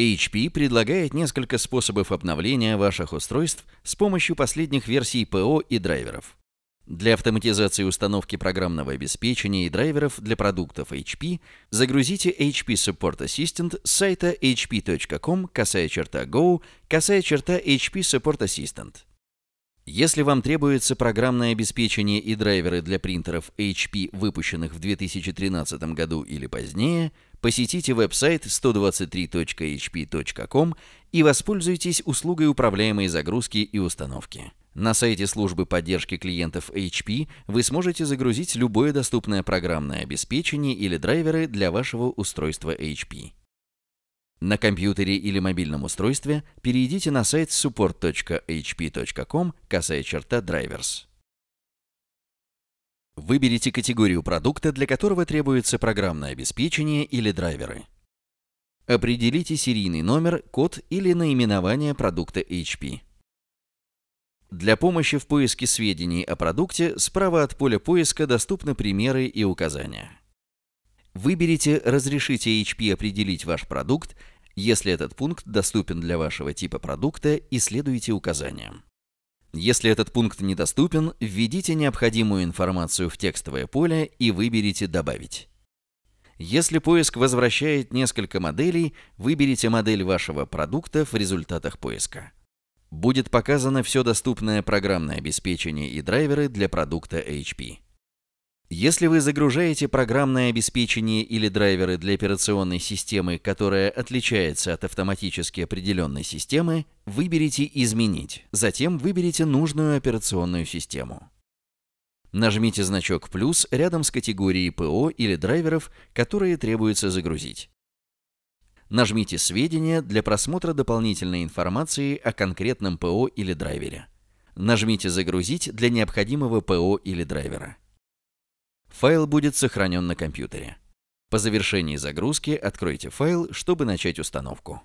HP предлагает несколько способов обновления ваших устройств с помощью последних версий ПО и драйверов. Для автоматизации установки программного обеспечения и драйверов для продуктов HP загрузите HP Support Assistant с сайта hp.com, касая черта go, касая черта HP Support Assistant. Если вам требуется программное обеспечение и драйверы для принтеров HP, выпущенных в 2013 году или позднее – посетите веб-сайт 123.hp.com и воспользуйтесь услугой управляемой загрузки и установки. На сайте службы поддержки клиентов HP вы сможете загрузить любое доступное программное обеспечение или драйверы для вашего устройства HP. На компьютере или мобильном устройстве перейдите на сайт support.hp.com, касая черта drivers. Выберите категорию продукта, для которого требуется программное обеспечение или драйверы. Определите серийный номер, код или наименование продукта HP. Для помощи в поиске сведений о продукте справа от поля поиска доступны примеры и указания. Выберите «Разрешите HP определить ваш продукт», если этот пункт доступен для вашего типа продукта и следуйте указаниям. Если этот пункт недоступен, введите необходимую информацию в текстовое поле и выберите «Добавить». Если поиск возвращает несколько моделей, выберите модель вашего продукта в результатах поиска. Будет показано все доступное программное обеспечение и драйверы для продукта HP. Если вы загружаете программное обеспечение или драйверы для операционной системы, которая отличается от автоматически определенной системы, выберите «Изменить», затем выберите нужную операционную систему. Нажмите значок «плюс» рядом с категорией ПО или драйверов, которые требуется загрузить. Нажмите «Сведения» для просмотра дополнительной информации о конкретном ПО или драйвере. Нажмите «Загрузить» для необходимого ПО или драйвера. Файл будет сохранен на компьютере. По завершении загрузки откройте файл, чтобы начать установку.